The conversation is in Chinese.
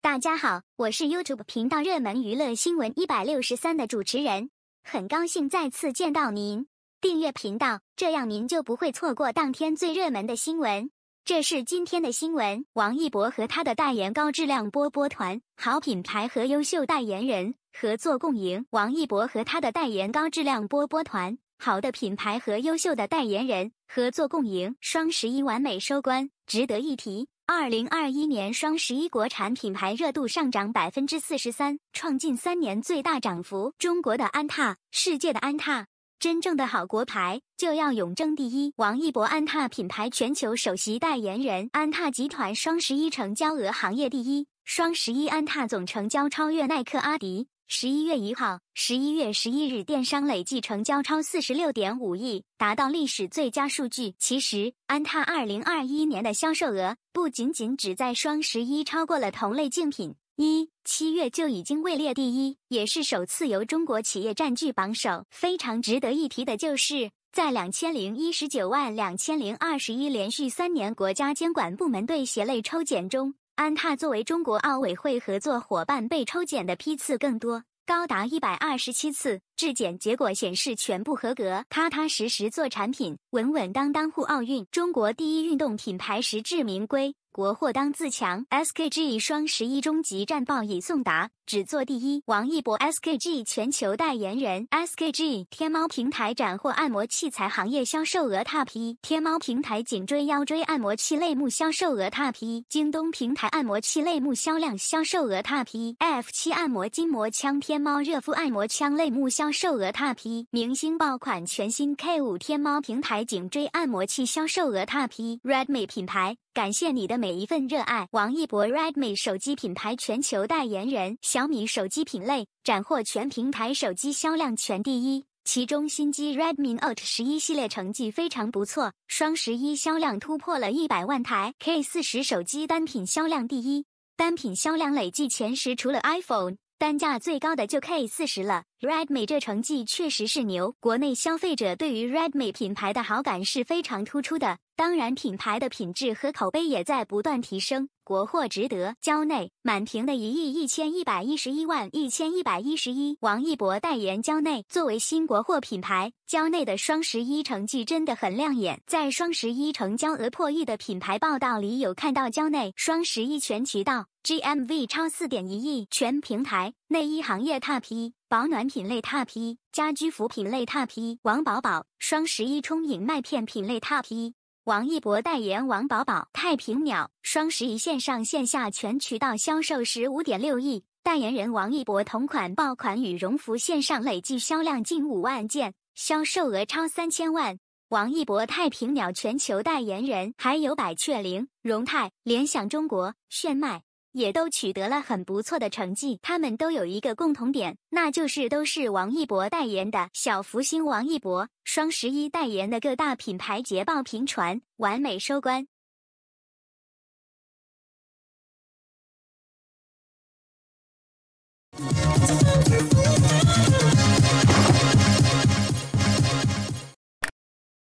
大家好，我是 YouTube 频道热门娱乐新闻一百六十三的主持人，很高兴再次见到您。订阅频道，这样您就不会错过当天最热门的新闻。这是今天的新闻：王一博和他的代言高质量波波团，好品牌和优秀代言人合作共赢。王一博和他的代言高质量波波团，好的品牌和优秀的代言人合作共赢，双十一完美收官，值得一提。二零二一年双十一国产品牌热度上涨百分之四十三，创近三年最大涨幅。中国的安踏，世界的安踏，真正的好国牌就要永争第一。王一博，安踏品牌全球首席代言人，安踏集团双十一成交额行业第一。双十一，安踏总成交超越耐克、阿迪。十一月一号，十一月十一日，电商累计成交超四十六点五亿，达到历史最佳数据。其实，安踏二零二一年的销售额不仅仅只在双十一超过了同类竞品，一七月就已经位列第一，也是首次由中国企业占据榜首。非常值得一提的就是，在两千零一十九万、两千零二十一连续三年，国家监管部门对鞋类抽检中。安踏作为中国奥委会合作伙伴，被抽检的批次更多，高达一百二十七次。质检结果显示全部合格。踏踏实实做产品，稳稳当当护奥运，中国第一运动品牌实至名归。国货当自强，SKG 双十一终极战报已送达，只做第一。王一博 SKG 全球代言人。SKG 天猫平台斩获按摩器材行业销售额 t o p 一，天猫平台颈椎腰椎按摩器类目销售额 t o p 一，京东平台按摩器类目销量销售额 t o p 一 F 七按摩筋膜枪，天猫热敷按摩枪类目销售额 t o p 一，明星爆款全新 K 五，天猫平台颈椎按摩器销售额 t o p 一 Red m i 品牌，感谢你的美。每一份热爱，王一博，Redmi 手机品牌全球代言人，小米手机品类斩获全平台手机销量全第一。其中新机 Redmi Note 十一系列成绩非常不错，双十一销量突破了一百万台，K 四十手机单品销量第一，单品销量累计前十，除了 iPhone。单价最高的就 K 四十了，Redmi 这成绩确实是牛。国内消费者对于 Redmi 品牌的好感是非常突出的，当然品牌的品质和口碑也在不断提升。国货值得。蕉内满屏的一亿一千一百一十一万一千一百一十一，王一博代言蕉内。作为新国货品牌，蕉内的双十一成绩真的很亮眼。在双十一成交额破亿的品牌报道里，有看到蕉内双十一全渠道。GMV 超四点一亿，全平台内衣行业 TOP，保暖品类 TOP，家居服品类 TOP，王宝宝双十一冲饮麦片品类 TOP，王一博代言王宝宝太平鸟双十一线上线下全渠道销售十五点六亿，代言人王一博同款爆款羽绒服线上累计销量近五万件，销售额超三千万，王一博太平鸟全球代言人，还有百雀羚、荣泰、联想中国、炫迈。也都取得了很不错的成绩，他们都有一个共同点，那就是都是王一博代言的。小福星王一博双十一代言的各大品牌捷报频传，完美收官。